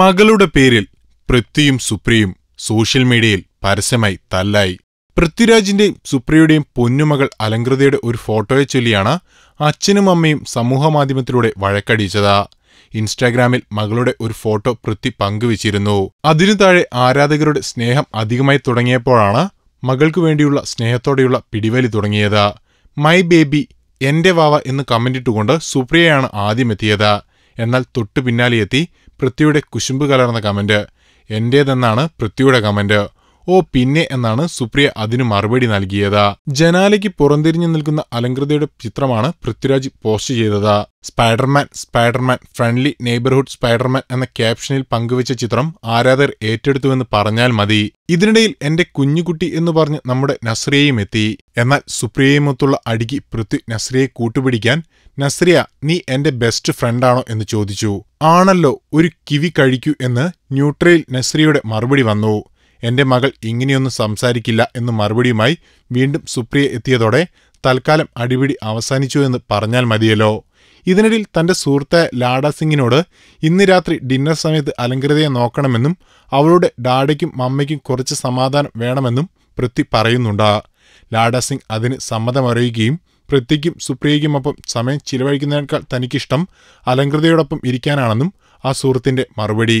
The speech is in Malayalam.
മകളുടെ പേരിൽ പൃഥ്വിയും സുപ്രിയും സോഷ്യൽ മീഡിയയിൽ പരസ്യമായി തല്ലായി പൃഥ്വിരാജിന്റെയും സുപ്രിയയുടെയും പൊന്നുമകൾ അലങ്കൃതയുടെ ഒരു ഫോട്ടോയെ ചൊല്ലിയാണ് അച്ഛനും അമ്മയും സമൂഹമാധ്യമത്തിലൂടെ വഴക്കടിച്ചത് ഇൻസ്റ്റാഗ്രാമിൽ മകളുടെ ഒരു ഫോട്ടോ പൃഥ്വി പങ്കുവച്ചിരുന്നു അതിനു താഴെ ആരാധകരുടെ സ്നേഹം അധികമായി തുടങ്ങിയപ്പോഴാണ് മകൾക്കു വേണ്ടിയുള്ള സ്നേഹത്തോടെയുള്ള പിടിവലി തുടങ്ങിയത് മൈ ബേബി എന്റെ വാവ എന്ന് കമന്റിട്ടുകൊണ്ട് സുപ്രിയയാണ് ആദ്യമെത്തിയത് എന്നാൽ തൊട്ടു പിന്നാലെയെത്തി പൃഥ്വിയുടെ കുശുമ്പ് കലർന്ന കമന്റ് എന്റേതെന്നാണ് പൃഥ്വിയുടെ കമന്റ് ഓ പിന്നെ എന്നാണ് സുപ്രിയ അതിനു മറുപടി നൽകിയത് ജനാലയ്ക്ക് പുറംതിരിഞ്ഞു നിൽക്കുന്ന അലങ്കൃതയുടെ ചിത്രമാണ് പൃഥ്വിരാജ് പോസ്റ്റ് ചെയ്തത് Spiderman Spiderman friendly neighbourhood Spiderman എന്ന ക്യാപ്ഷനിൽ പങ്കുവച്ച ചിത്രം ആരാധകർ ഏറ്റെടുത്തുവെന്ന് പറഞ്ഞാൽ മതി ഇതിനിടയിൽ എന്റെ കുഞ്ഞുകുട്ടി എന്ന് പറഞ്ഞ് നമ്മുടെ നസ്രിയയും എത്തി എന്നാൽ സുപ്രിയയുമൊത്തുള്ള അടുക്കി പൃഥ്വി നസ്രിയെ കൂട്ടുപിടിക്കാൻ നസ്രിയ നീ എന്റെ ബെസ്റ്റ് ഫ്രണ്ടാണോ എന്ന് ചോദിച്ചു ആണല്ലോ ഒരു കിവി കഴിക്കൂ എന്ന് ന്യൂട്രയിൽ നസ്രിയുടെ മറുപടി വന്നു എന്റെ മകൾ ഇങ്ങനെയൊന്നും സംസാരിക്കില്ല എന്ന് മറുപടിയുമായി വീണ്ടും സുപ്രിയ എത്തിയതോടെ തൽക്കാലം അടിപിടി അവസാനിച്ചു എന്ന് പറഞ്ഞാൽ മതിയല്ലോ ഇതിനിടയിൽ തന്റെ സുഹൃത്തായ ലാഡ സിംഗിനോട് ഇന്ന് രാത്രി ഡിന്നർ സമയത്ത് അലങ്കൃതയെ നോക്കണമെന്നും അവളുടെ ഡാഡയ്ക്കും മമ്മയ്ക്കും കുറച്ച് സമാധാനം വേണമെന്നും പൃഥ്വി പറയുന്നുണ്ട് ലാഡ സിംഗ് അതിന് സമ്മതമറിയുകയും സുപ്രിയയ്ക്കും ഒപ്പം സമയം ചിലവഴിക്കുന്നതിനേക്കാൾ തനിക്കിഷ്ടം അലങ്കൃതയോടൊപ്പം ഇരിക്കാനാണെന്നും ആ സുഹൃത്തിൻ്റെ മറുപടി